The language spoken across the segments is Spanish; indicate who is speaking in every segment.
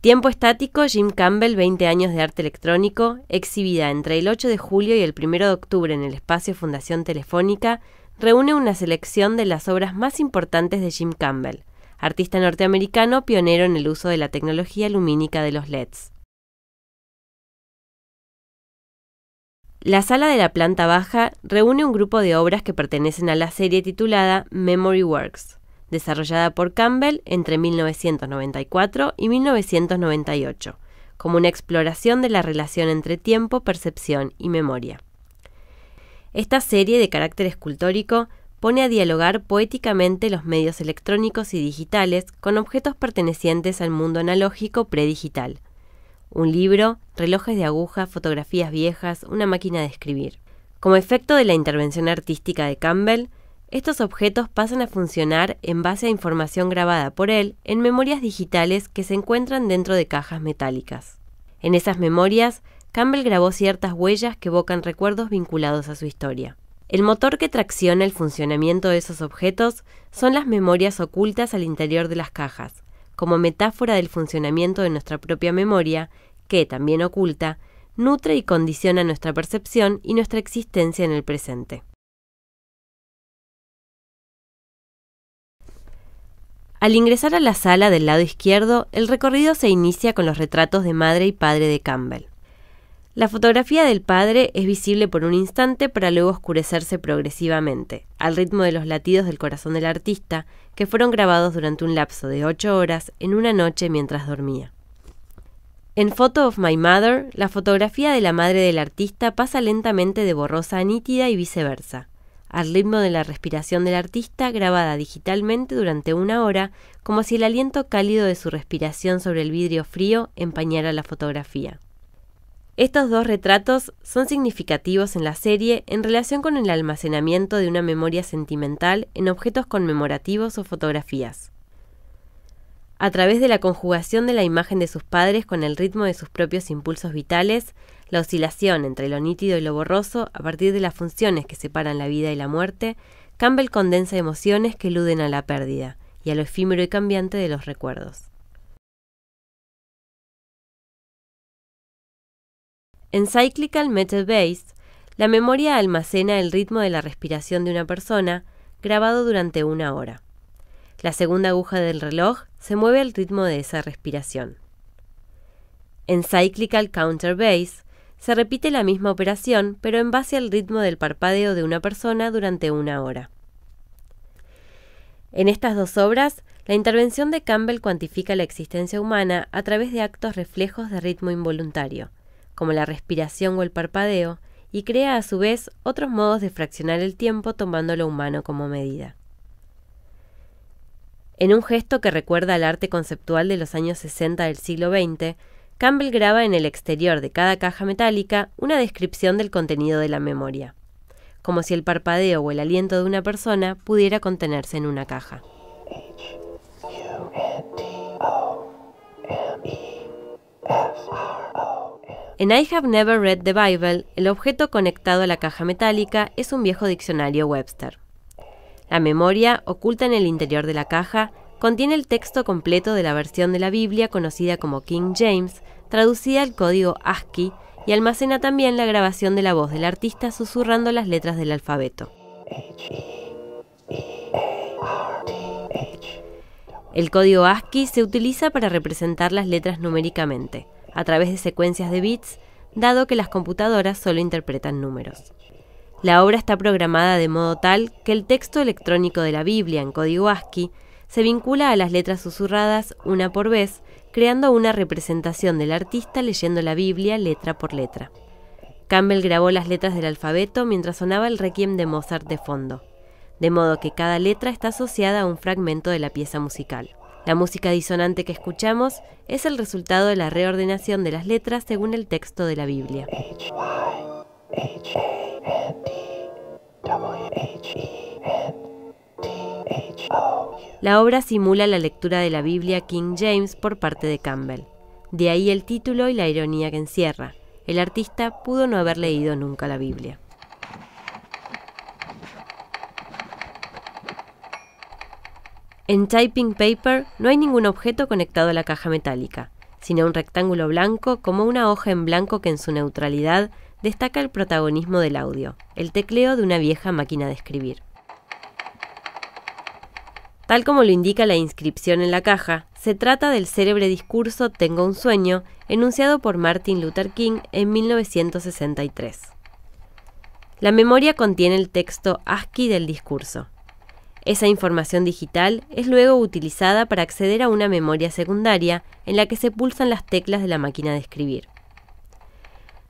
Speaker 1: Tiempo estático, Jim Campbell, 20 años de arte electrónico, exhibida entre el 8 de julio y el 1 de octubre en el espacio Fundación Telefónica, reúne una selección de las obras más importantes de Jim Campbell, artista norteamericano pionero en el uso de la tecnología lumínica de los LEDs. La sala de la planta baja reúne un grupo de obras que pertenecen a la serie titulada Memory Works desarrollada por Campbell entre 1994 y 1998, como una exploración de la relación entre tiempo, percepción y memoria. Esta serie de carácter escultórico pone a dialogar poéticamente los medios electrónicos y digitales con objetos pertenecientes al mundo analógico predigital. Un libro, relojes de aguja, fotografías viejas, una máquina de escribir. Como efecto de la intervención artística de Campbell, estos objetos pasan a funcionar en base a información grabada por él en memorias digitales que se encuentran dentro de cajas metálicas. En esas memorias, Campbell grabó ciertas huellas que evocan recuerdos vinculados a su historia. El motor que tracciona el funcionamiento de esos objetos son las memorias ocultas al interior de las cajas, como metáfora del funcionamiento de nuestra propia memoria, que, también oculta, nutre y condiciona nuestra percepción y nuestra existencia en el presente. Al ingresar a la sala del lado izquierdo, el recorrido se inicia con los retratos de madre y padre de Campbell. La fotografía del padre es visible por un instante para luego oscurecerse progresivamente, al ritmo de los latidos del corazón del artista, que fueron grabados durante un lapso de ocho horas en una noche mientras dormía. En Photo of My Mother, la fotografía de la madre del artista pasa lentamente de borrosa a nítida y viceversa al ritmo de la respiración del artista grabada digitalmente durante una hora, como si el aliento cálido de su respiración sobre el vidrio frío empañara la fotografía. Estos dos retratos son significativos en la serie en relación con el almacenamiento de una memoria sentimental en objetos conmemorativos o fotografías. A través de la conjugación de la imagen de sus padres con el ritmo de sus propios impulsos vitales, la oscilación entre lo nítido y lo borroso, a partir de las funciones que separan la vida y la muerte, cambia Campbell condensa emociones que eluden a la pérdida y a lo efímero y cambiante de los recuerdos. En Cyclical Metal Base, la memoria almacena el ritmo de la respiración de una persona grabado durante una hora. La segunda aguja del reloj se mueve al ritmo de esa respiración. En Cyclical Counter Base, se repite la misma operación, pero en base al ritmo del parpadeo de una persona durante una hora. En estas dos obras, la intervención de Campbell cuantifica la existencia humana a través de actos reflejos de ritmo involuntario, como la respiración o el parpadeo, y crea a su vez otros modos de fraccionar el tiempo tomando lo humano como medida. En un gesto que recuerda al arte conceptual de los años 60 del siglo XX, Campbell graba en el exterior de cada caja metálica una descripción del contenido de la memoria, como si el parpadeo o el aliento de una persona pudiera contenerse en una caja. En I Have Never Read the Bible, el objeto conectado a la caja metálica es un viejo diccionario Webster. La memoria, oculta en el interior de la caja, contiene el texto completo de la versión de la Biblia conocida como King James, traducida al código ASCII, y almacena también la grabación de la voz del artista susurrando las letras del alfabeto. El código ASCII se utiliza para representar las letras numéricamente, a través de secuencias de bits, dado que las computadoras solo interpretan números. La obra está programada de modo tal que el texto electrónico de la Biblia en código ASCII se vincula a las letras susurradas una por vez, creando una representación del artista leyendo la Biblia letra por letra. Campbell grabó las letras del alfabeto mientras sonaba el requiem de Mozart de fondo, de modo que cada letra está asociada a un fragmento de la pieza musical. La música disonante que escuchamos es el resultado de la reordenación de las letras según el texto de la Biblia. La obra simula la lectura de la Biblia King James por parte de Campbell. De ahí el título y la ironía que encierra. El artista pudo no haber leído nunca la Biblia. En Typing Paper no hay ningún objeto conectado a la caja metálica, sino un rectángulo blanco como una hoja en blanco que en su neutralidad destaca el protagonismo del audio, el tecleo de una vieja máquina de escribir. Tal como lo indica la inscripción en la caja, se trata del célebre discurso Tengo un sueño, enunciado por Martin Luther King en 1963. La memoria contiene el texto ASCII del discurso. Esa información digital es luego utilizada para acceder a una memoria secundaria en la que se pulsan las teclas de la máquina de escribir.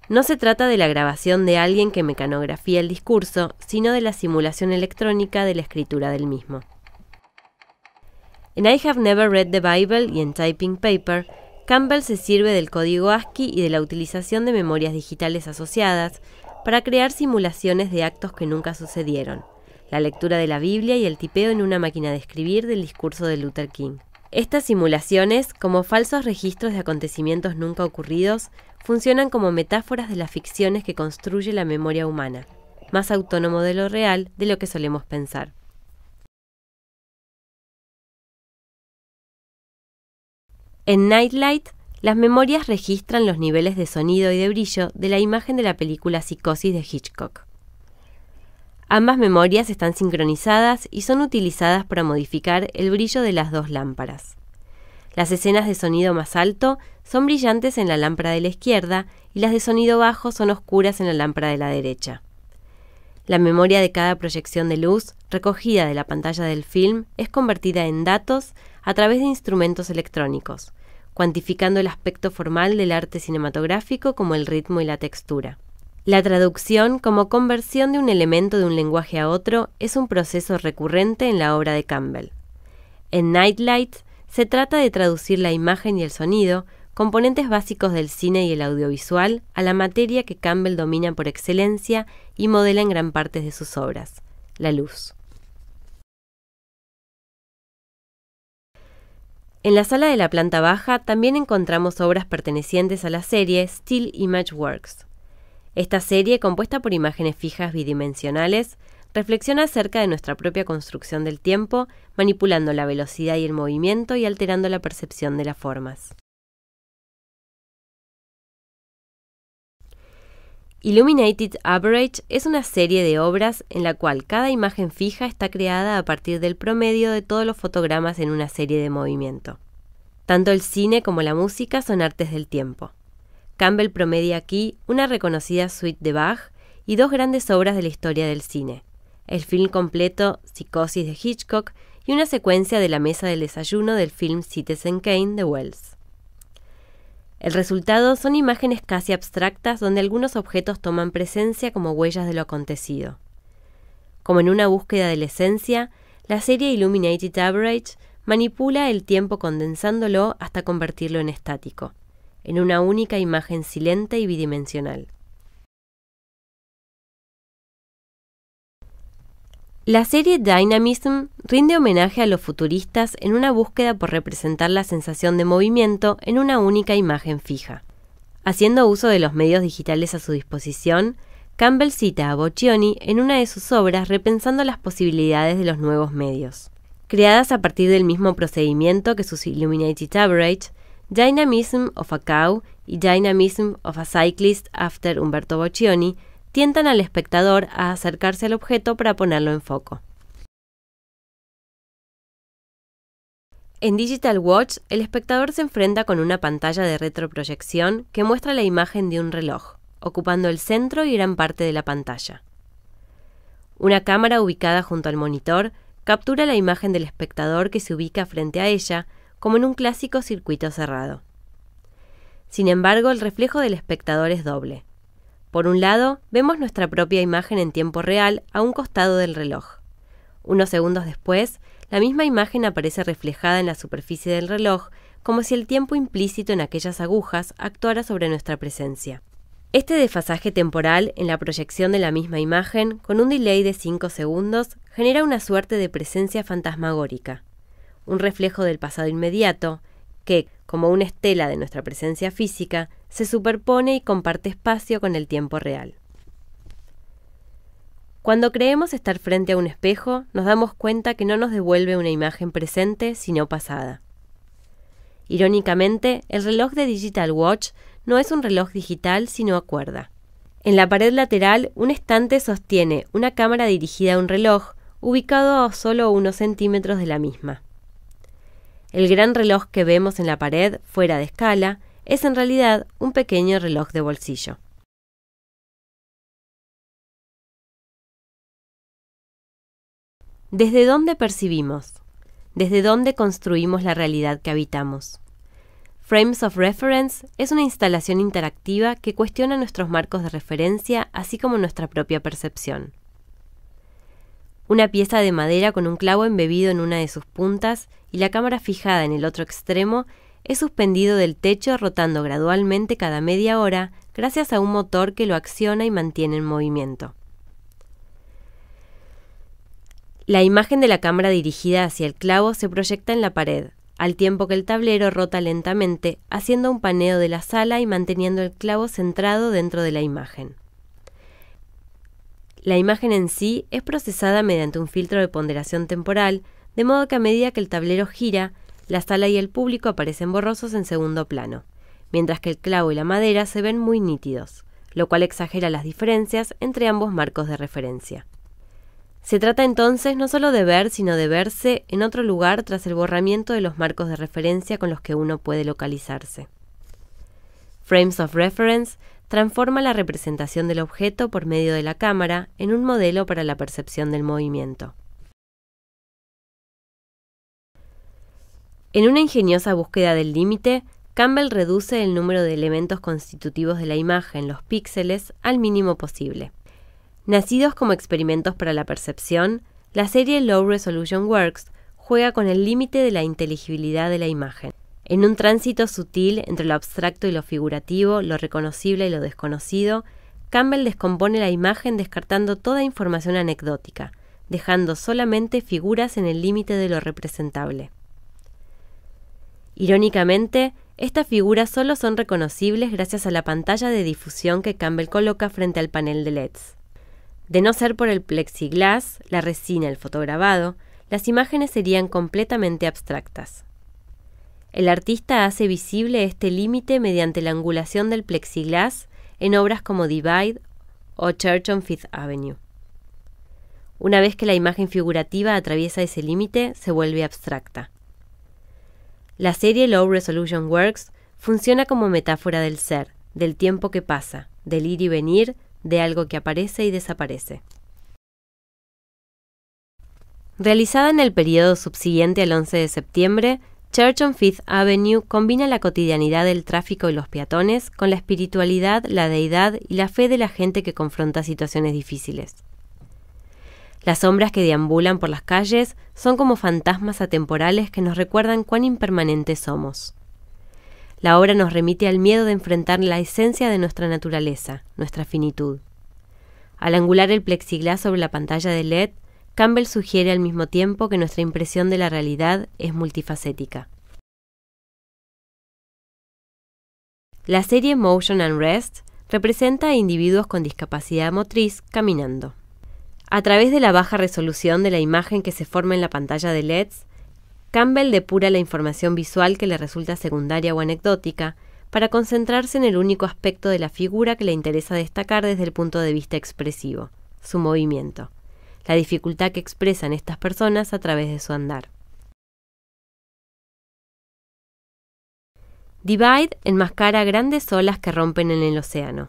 Speaker 1: No se trata de la grabación de alguien que mecanografía el discurso, sino de la simulación electrónica de la escritura del mismo. En I Have Never Read the Bible y en Typing Paper, Campbell se sirve del código ASCII y de la utilización de memorias digitales asociadas para crear simulaciones de actos que nunca sucedieron, la lectura de la Biblia y el tipeo en una máquina de escribir del discurso de Luther King. Estas simulaciones, como falsos registros de acontecimientos nunca ocurridos, funcionan como metáforas de las ficciones que construye la memoria humana, más autónomo de lo real de lo que solemos pensar. En Nightlight, las memorias registran los niveles de sonido y de brillo de la imagen de la película Psicosis de Hitchcock. Ambas memorias están sincronizadas y son utilizadas para modificar el brillo de las dos lámparas. Las escenas de sonido más alto son brillantes en la lámpara de la izquierda y las de sonido bajo son oscuras en la lámpara de la derecha. La memoria de cada proyección de luz recogida de la pantalla del film es convertida en datos a través de instrumentos electrónicos, cuantificando el aspecto formal del arte cinematográfico como el ritmo y la textura. La traducción como conversión de un elemento de un lenguaje a otro es un proceso recurrente en la obra de Campbell. En Nightlight se trata de traducir la imagen y el sonido, componentes básicos del cine y el audiovisual, a la materia que Campbell domina por excelencia y modela en gran parte de sus obras, la luz. En la sala de la planta baja también encontramos obras pertenecientes a la serie Still Image Works. Esta serie, compuesta por imágenes fijas bidimensionales, reflexiona acerca de nuestra propia construcción del tiempo, manipulando la velocidad y el movimiento y alterando la percepción de las formas. Illuminated Average es una serie de obras en la cual cada imagen fija está creada a partir del promedio de todos los fotogramas en una serie de movimiento. Tanto el cine como la música son artes del tiempo. Campbell promedia aquí una reconocida suite de Bach y dos grandes obras de la historia del cine, el film completo Psicosis de Hitchcock y una secuencia de la mesa del desayuno del film Citizen Kane de Wells. El resultado son imágenes casi abstractas donde algunos objetos toman presencia como huellas de lo acontecido. Como en una búsqueda de la esencia, la serie Illuminated Average manipula el tiempo condensándolo hasta convertirlo en estático, en una única imagen silente y bidimensional. La serie Dynamism rinde homenaje a los futuristas en una búsqueda por representar la sensación de movimiento en una única imagen fija. Haciendo uso de los medios digitales a su disposición, Campbell cita a Boccioni en una de sus obras repensando las posibilidades de los nuevos medios. Creadas a partir del mismo procedimiento que sus Illuminated Average, Dynamism of a Cow y Dynamism of a Cyclist after Umberto Boccioni tientan al espectador a acercarse al objeto para ponerlo en foco. En Digital Watch, el espectador se enfrenta con una pantalla de retroproyección que muestra la imagen de un reloj, ocupando el centro y gran parte de la pantalla. Una cámara ubicada junto al monitor captura la imagen del espectador que se ubica frente a ella, como en un clásico circuito cerrado. Sin embargo, el reflejo del espectador es doble. Por un lado, vemos nuestra propia imagen en tiempo real a un costado del reloj. Unos segundos después, la misma imagen aparece reflejada en la superficie del reloj, como si el tiempo implícito en aquellas agujas actuara sobre nuestra presencia. Este desfasaje temporal en la proyección de la misma imagen, con un delay de 5 segundos, genera una suerte de presencia fantasmagórica, un reflejo del pasado inmediato, que, como una estela de nuestra presencia física, se superpone y comparte espacio con el tiempo real. Cuando creemos estar frente a un espejo, nos damos cuenta que no nos devuelve una imagen presente, sino pasada. Irónicamente, el reloj de Digital Watch no es un reloj digital, sino a cuerda. En la pared lateral, un estante sostiene una cámara dirigida a un reloj, ubicado a solo unos centímetros de la misma. El gran reloj que vemos en la pared, fuera de escala, es en realidad un pequeño reloj de bolsillo. ¿Desde dónde percibimos? ¿Desde dónde construimos la realidad que habitamos? Frames of Reference es una instalación interactiva que cuestiona nuestros marcos de referencia, así como nuestra propia percepción. Una pieza de madera con un clavo embebido en una de sus puntas y la cámara fijada en el otro extremo es suspendido del techo rotando gradualmente cada media hora gracias a un motor que lo acciona y mantiene en movimiento. La imagen de la cámara dirigida hacia el clavo se proyecta en la pared, al tiempo que el tablero rota lentamente, haciendo un paneo de la sala y manteniendo el clavo centrado dentro de la imagen. La imagen en sí es procesada mediante un filtro de ponderación temporal, de modo que a medida que el tablero gira, la sala y el público aparecen borrosos en segundo plano, mientras que el clavo y la madera se ven muy nítidos, lo cual exagera las diferencias entre ambos marcos de referencia. Se trata entonces no solo de ver, sino de verse en otro lugar tras el borramiento de los marcos de referencia con los que uno puede localizarse. Frames of Reference transforma la representación del objeto por medio de la cámara en un modelo para la percepción del movimiento. En una ingeniosa búsqueda del límite, Campbell reduce el número de elementos constitutivos de la imagen, los píxeles, al mínimo posible. Nacidos como experimentos para la percepción, la serie Low Resolution Works juega con el límite de la inteligibilidad de la imagen. En un tránsito sutil entre lo abstracto y lo figurativo, lo reconocible y lo desconocido, Campbell descompone la imagen descartando toda información anecdótica, dejando solamente figuras en el límite de lo representable. Irónicamente, estas figuras solo son reconocibles gracias a la pantalla de difusión que Campbell coloca frente al panel de LEDs. De no ser por el plexiglas, la resina, el fotograbado, las imágenes serían completamente abstractas. El artista hace visible este límite mediante la angulación del plexiglas en obras como Divide o Church on Fifth Avenue. Una vez que la imagen figurativa atraviesa ese límite, se vuelve abstracta. La serie Low Resolution Works funciona como metáfora del ser, del tiempo que pasa, del ir y venir, de algo que aparece y desaparece. Realizada en el periodo subsiguiente al 11 de septiembre, Church on Fifth Avenue combina la cotidianidad del tráfico y los peatones con la espiritualidad, la deidad y la fe de la gente que confronta situaciones difíciles. Las sombras que deambulan por las calles son como fantasmas atemporales que nos recuerdan cuán impermanentes somos. La obra nos remite al miedo de enfrentar la esencia de nuestra naturaleza, nuestra finitud. Al angular el plexiglás sobre la pantalla de LED, Campbell sugiere al mismo tiempo que nuestra impresión de la realidad es multifacética. La serie Motion and Rest representa a individuos con discapacidad motriz caminando. A través de la baja resolución de la imagen que se forma en la pantalla de LEDs, Campbell depura la información visual que le resulta secundaria o anecdótica para concentrarse en el único aspecto de la figura que le interesa destacar desde el punto de vista expresivo, su movimiento, la dificultad que expresan estas personas a través de su andar. Divide enmascara grandes olas que rompen en el océano.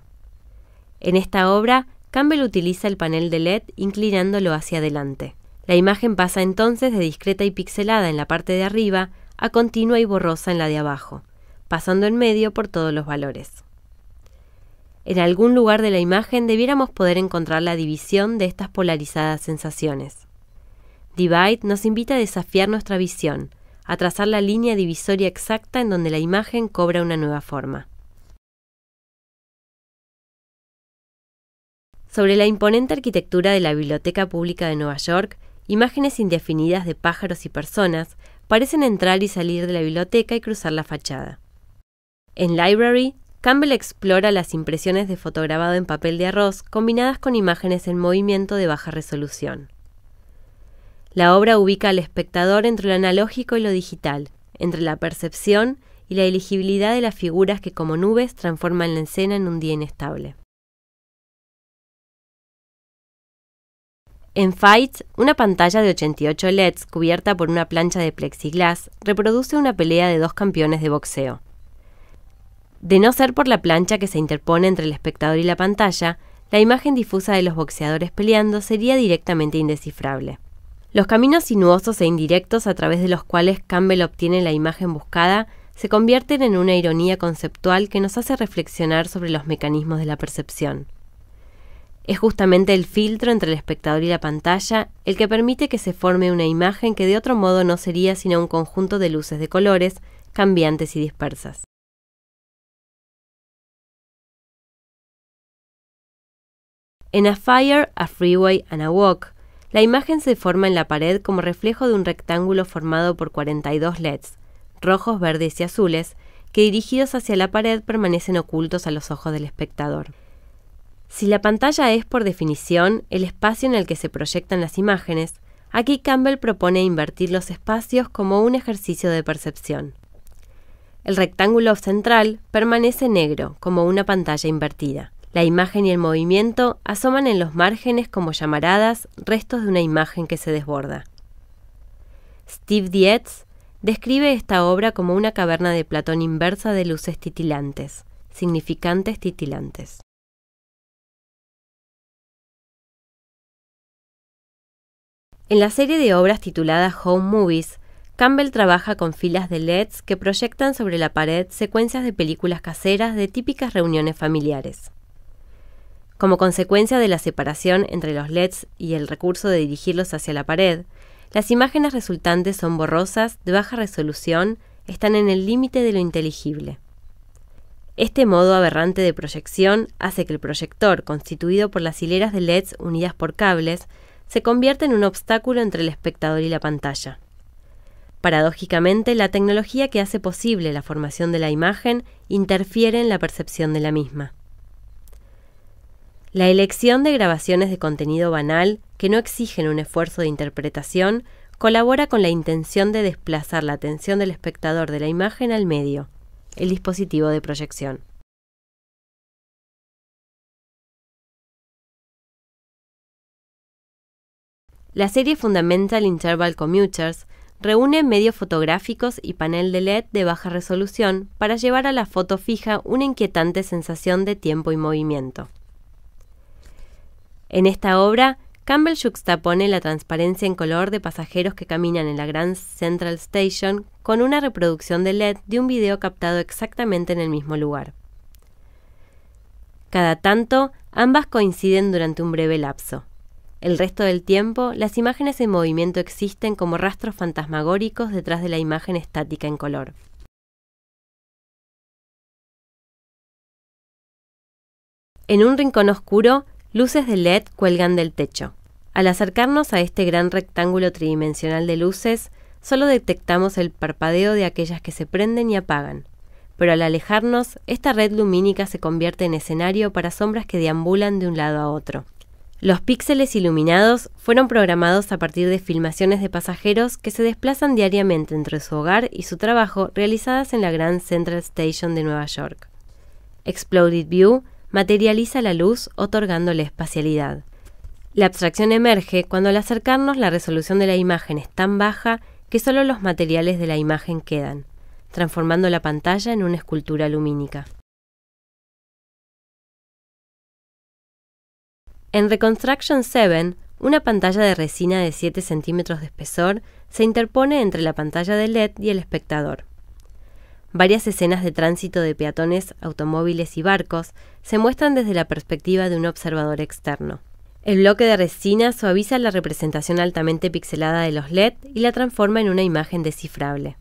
Speaker 1: En esta obra, Campbell utiliza el panel de LED inclinándolo hacia adelante. La imagen pasa entonces de discreta y pixelada en la parte de arriba a continua y borrosa en la de abajo, pasando en medio por todos los valores. En algún lugar de la imagen debiéramos poder encontrar la división de estas polarizadas sensaciones. Divide nos invita a desafiar nuestra visión, a trazar la línea divisoria exacta en donde la imagen cobra una nueva forma. Sobre la imponente arquitectura de la Biblioteca Pública de Nueva York, imágenes indefinidas de pájaros y personas parecen entrar y salir de la biblioteca y cruzar la fachada. En Library, Campbell explora las impresiones de fotograbado en papel de arroz combinadas con imágenes en movimiento de baja resolución. La obra ubica al espectador entre lo analógico y lo digital, entre la percepción y la elegibilidad de las figuras que como nubes transforman la escena en un día inestable. En Fights, una pantalla de 88 LEDs cubierta por una plancha de plexiglas reproduce una pelea de dos campeones de boxeo. De no ser por la plancha que se interpone entre el espectador y la pantalla, la imagen difusa de los boxeadores peleando sería directamente indescifrable. Los caminos sinuosos e indirectos a través de los cuales Campbell obtiene la imagen buscada se convierten en una ironía conceptual que nos hace reflexionar sobre los mecanismos de la percepción. Es justamente el filtro entre el espectador y la pantalla el que permite que se forme una imagen que de otro modo no sería sino un conjunto de luces de colores, cambiantes y dispersas. En A Fire, A Freeway and A Walk, la imagen se forma en la pared como reflejo de un rectángulo formado por 42 LEDs, rojos, verdes y azules, que dirigidos hacia la pared permanecen ocultos a los ojos del espectador. Si la pantalla es por definición el espacio en el que se proyectan las imágenes, aquí Campbell propone invertir los espacios como un ejercicio de percepción. El rectángulo central permanece negro, como una pantalla invertida. La imagen y el movimiento asoman en los márgenes como llamaradas, restos de una imagen que se desborda. Steve Dietz describe esta obra como una caverna de Platón inversa de luces titilantes, significantes titilantes. En la serie de obras titulada Home Movies, Campbell trabaja con filas de LEDs que proyectan sobre la pared secuencias de películas caseras de típicas reuniones familiares. Como consecuencia de la separación entre los LEDs y el recurso de dirigirlos hacia la pared, las imágenes resultantes son borrosas, de baja resolución, están en el límite de lo inteligible. Este modo aberrante de proyección hace que el proyector, constituido por las hileras de LEDs unidas por cables, se convierte en un obstáculo entre el espectador y la pantalla. Paradójicamente, la tecnología que hace posible la formación de la imagen interfiere en la percepción de la misma. La elección de grabaciones de contenido banal que no exigen un esfuerzo de interpretación colabora con la intención de desplazar la atención del espectador de la imagen al medio, el dispositivo de proyección. La serie Fundamental Interval Commuters reúne medios fotográficos y panel de LED de baja resolución para llevar a la foto fija una inquietante sensación de tiempo y movimiento. En esta obra, Campbell juxtapone la transparencia en color de pasajeros que caminan en la Grand Central Station con una reproducción de LED de un video captado exactamente en el mismo lugar. Cada tanto, ambas coinciden durante un breve lapso. El resto del tiempo, las imágenes en movimiento existen como rastros fantasmagóricos detrás de la imagen estática en color. En un rincón oscuro, luces de LED cuelgan del techo. Al acercarnos a este gran rectángulo tridimensional de luces, solo detectamos el parpadeo de aquellas que se prenden y apagan. Pero al alejarnos, esta red lumínica se convierte en escenario para sombras que deambulan de un lado a otro. Los píxeles iluminados fueron programados a partir de filmaciones de pasajeros que se desplazan diariamente entre su hogar y su trabajo realizadas en la Grand Central Station de Nueva York. Exploded View materializa la luz otorgándole espacialidad. La abstracción emerge cuando al acercarnos la resolución de la imagen es tan baja que solo los materiales de la imagen quedan, transformando la pantalla en una escultura lumínica. En Reconstruction 7, una pantalla de resina de 7 centímetros de espesor se interpone entre la pantalla de LED y el espectador. Varias escenas de tránsito de peatones, automóviles y barcos se muestran desde la perspectiva de un observador externo. El bloque de resina suaviza la representación altamente pixelada de los LED y la transforma en una imagen descifrable.